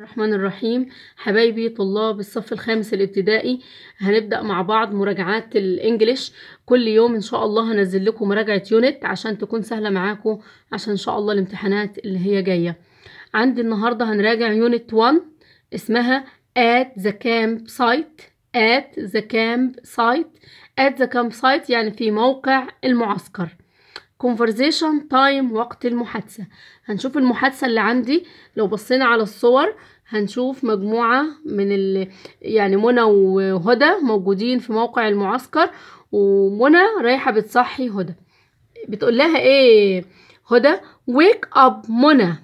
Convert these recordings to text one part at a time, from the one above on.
الرحمن الرحيم حبايبي طلاب الصف الخامس الابتدائي هنبدأ مع بعض مراجعات الانجليش كل يوم ان شاء الله هنزل لكم مراجعة يونت عشان تكون سهلة معاكم عشان ان شاء الله الامتحانات اللي هي جاية عندي النهاردة هنراجع يونت 1 اسمها at the camp site at the camp site at the camp site يعني في موقع المعسكر conversation time وقت المحادثة هنشوف المحادثة اللي عندي لو بصينا على الصور هنشوف مجموعة من ال... يعني منى وهدى موجودين في موقع المعسكر ومنى رايحة بتصحي هدى بتقول لها ايه هدى wake up منى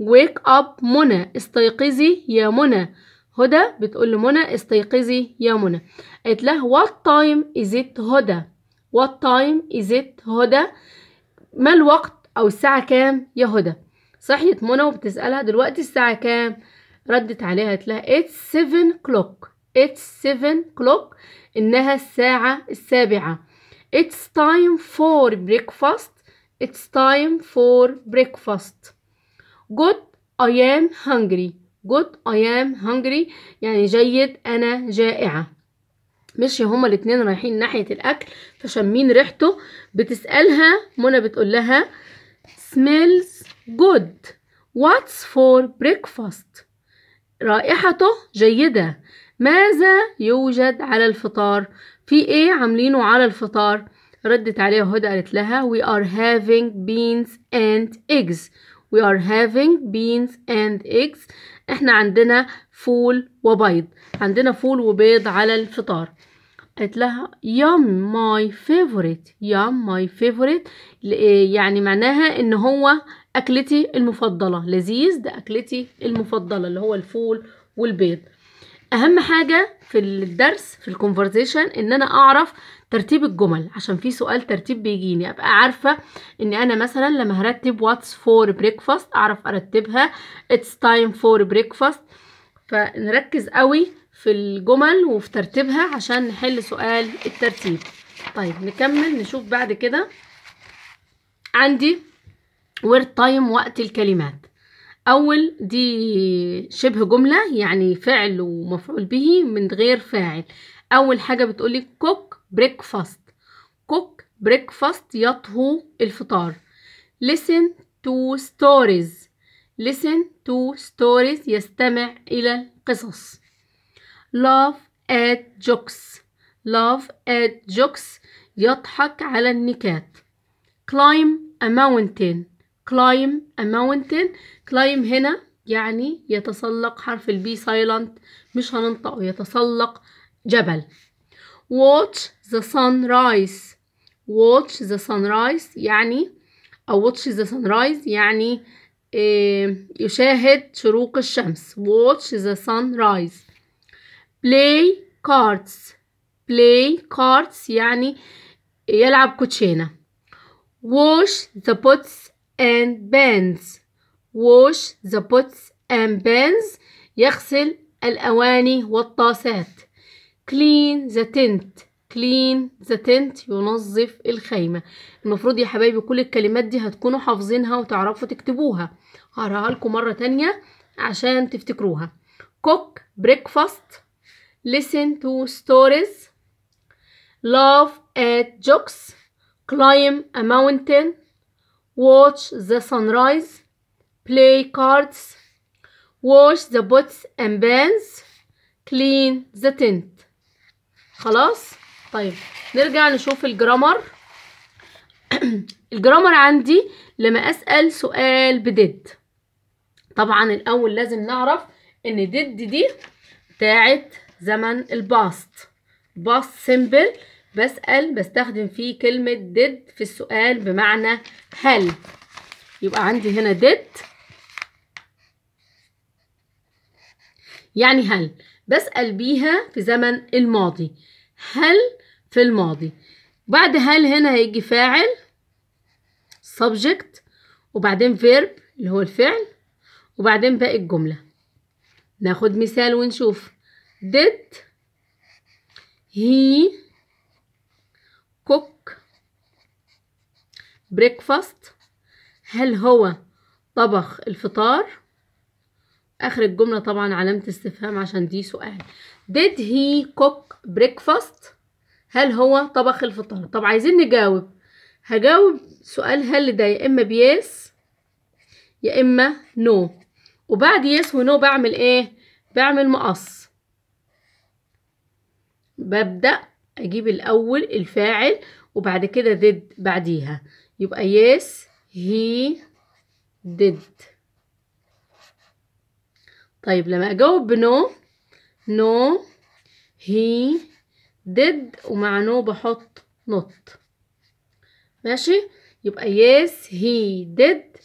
wake up منى استيقظي يا منى هدى بتقول لمنى استيقظي يا منى قالت لها what time is it هدى what time is it هدى ما الوقت أو الساعة كام يا هدى صحيت منى وبتسألها دلوقتي الساعة كام ردت عليها تلاها it's seven clock it's seven clock إنها الساعة السابعة it's time for breakfast it's time for breakfast good I am hungry good I am hungry يعني جيد أنا جائعة مشي هما الاتنين رايحين ناحية الأكل فشامين ريحته بتسألها منى بتقول لها smells good what's for breakfast رائحته جيدة ماذا يوجد على الفطار في ايه عاملينه على الفطار ردت عليها هدى قالت لها we are having beans and eggs we are having beans and eggs احنا عندنا فول وبيض عندنا فول وبيض على الفطار قالت لها يام ماي فيفوريت يام ماي فيفوريت يعني معناها ان هو اكلتي المفضله لذيذ ده اكلتي المفضله اللي هو الفول والبيض اهم حاجه في الدرس في الكونفرزيشن ان انا اعرف ترتيب الجمل عشان في سؤال ترتيب بيجيني ابقى عارفه ان انا مثلا لما هرتب واتس فور بريكفاست اعرف ارتبها اتس تايم فور بريكفاست فنركز قوي في الجمل وفي ترتيبها عشان نحل سؤال الترتيب طيب نكمل نشوف بعد كده عندي word time وقت الكلمات أول دي شبه جملة يعني فعل ومفعول به من غير فاعل أول حاجة بتقولي cook breakfast cook breakfast يطهو الفطار listen to stories listen to stories يستمع إلى القصص laugh at jokes laugh at jokes يضحك على النكات climb a mountain climb a mountain climb هنا يعني يتسلق حرف البي سايلنت مش هننطقه يتسلق جبل watch the sunrise watch the sunrise يعني أو watch the sunrise يعني يشاهد شروق الشمس watch the sunrise play cards play cards يعني يلعب كوتشينة wash the pots and pans wash the pots and pans يغسل الأواني والطاسات clean the tent clean the tent ينظف الخيمة المفروض يا حبايبي كل الكلمات دي هتكونوا حافظينها وتعرفوا تكتبوها هقراها لكم مرة تانية عشان تفتكروها cook breakfast listen to stories laugh at jokes climb a mountain watch the sunrise play cards wash the pots and pans clean the tent خلاص طيب نرجع نشوف الجرامر الجرامر عندي لما اسال سؤال بديد طبعا الاول لازم نعرف ان ديد دي بتاعت زمن الباست باست سيمبل بسال بستخدم فيه كلمه ديد في السؤال بمعنى هل يبقى عندي هنا ديد يعني هل بسال بيها في زمن الماضي هل في الماضي بعد هل هنا هيجي فاعل subject وبعدين verb اللي هو الفعل وبعدين باقي الجملة ناخد مثال ونشوف did he cook breakfast هل هو طبخ الفطار اخر الجملة طبعا علامة استفهام عشان دي سؤال did he cook breakfast هل هو طبخ الفطار طب عايزين نجاوب هجاوب سؤال هل ده يا اما بيس يا اما نو وبعد يس ونو بعمل ايه بعمل مقص ببدأ اجيب الاول الفاعل وبعد كده ديد بعديها يبقى يس هي ديد طيب لما اجاوب بنو نو هي did ومع نو بحط not ماشي يبقى yes he did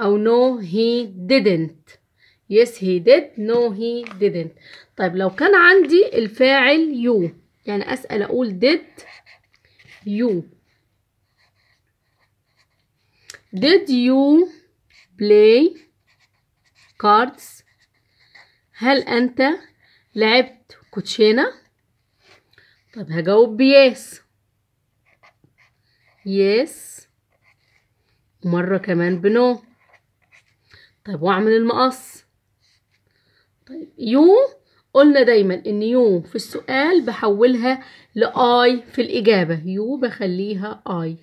أو no he didn't yes he did no he didn't طيب لو كان عندي الفاعل you يعني أسأل أقول did you did you play cards هل أنت لعبت كوتشينة طب هجاوب بيس يس ومرة كمان بنو طيب واعمل المقص طيب يو قلنا دايما ان يو في السؤال بحولها لاي في الاجابة يو بخليها اي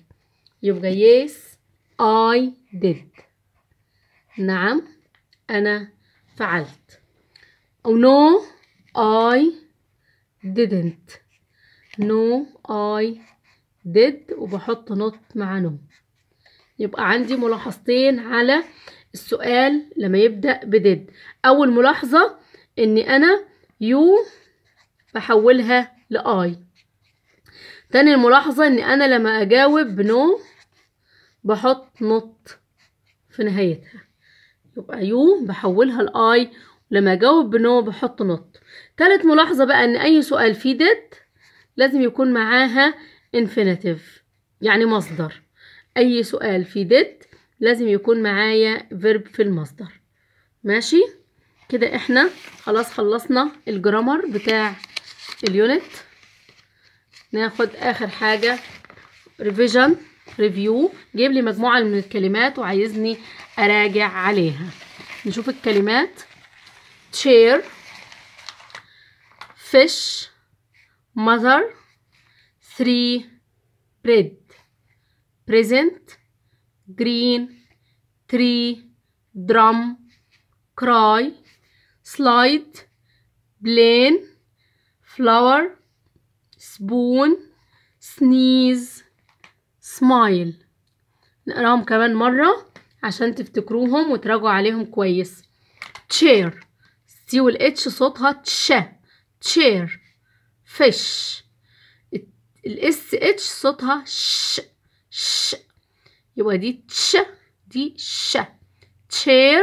يبقى يس اي ديد نعم انا فعلت او نو اي didn't نو اي ديد وبحط نوت مع نو يبقى عندي ملاحظتين على السؤال لما يبدأ بديد أول ملاحظة إن أنا يو بحولها لآي تاني ملاحظة إن أنا لما أجاوب بنو بحط نوت في نهايتها يبقى يو بحولها لآي لما أجاوب بنو بحط نوت تالت ملاحظة بقى إن أي سؤال فيه ديد لازم يكون معاها infinitive يعني مصدر أي سؤال في did لازم يكون معايا verb في المصدر ماشي كده احنا خلاص خلصنا الجرامر بتاع اليونت ناخد آخر حاجة ريفيجن ريفيو جيب لي مجموعة من الكلمات وعايزني أراجع عليها نشوف الكلمات chair fish mother three bread present green three drum cry slide plane flower spoon sneeze smile نقراهم كمان مرة عشان تفتكروهم وتراجعوا عليهم كويس chair تي والاتش صوتها تش chair فش الاس اتش صوتها ش ش يبقى دي تش دي ش تشير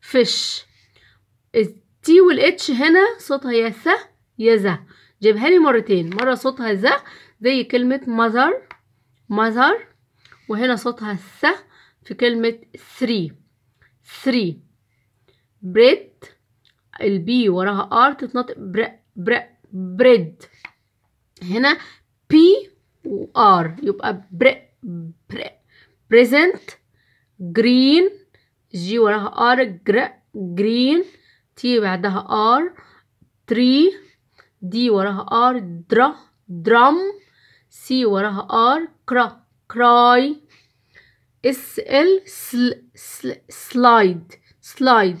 فش التي والاتش هنا صوتها يا ث يا ذا جيبها لي مرتين مرة صوتها ذا زي كلمة مذر مذر وهنا صوتها س في كلمة ثري ثري بريت البي وراها ار تتنطق بر بر بريد هنا بي وار يبقى بري بري بريزنت جرين جي وراها ار جر جرين تي بعدها ار تري دي وراها ار درا درام سي وراها ار كرا كراي اس ال سل سل سلايد سلايد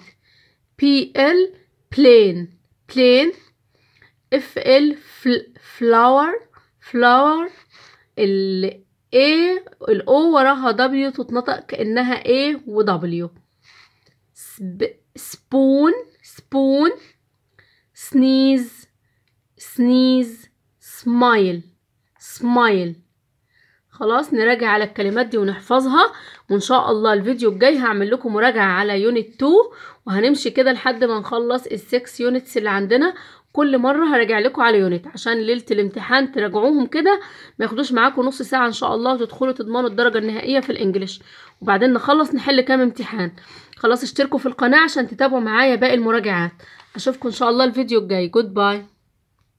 بي ال بلين بلين اف ال فلاور فلاور ال A الاو وراها دبليو تتنطق كانها A ودبليو سبون سبون سنيز سنيز سمايل سمايل خلاص نراجع على الكلمات دي ونحفظها وان شاء الله الفيديو الجاي هعمل لكم مراجعه على يونت 2 وهنمشي كده لحد ما نخلص السكس يونتس اللي عندنا كل مره هراجع لكم على يونت عشان ليله الامتحان تراجعوهم كده ما ياخدوش معاكم نص ساعه ان شاء الله وتدخلوا تضمنوا الدرجه النهائيه في الانجليش وبعدين نخلص نحل كام امتحان خلاص اشتركوا في القناه عشان تتابعوا معايا باقي المراجعات اشوفكم ان شاء الله الفيديو الجاي جود باي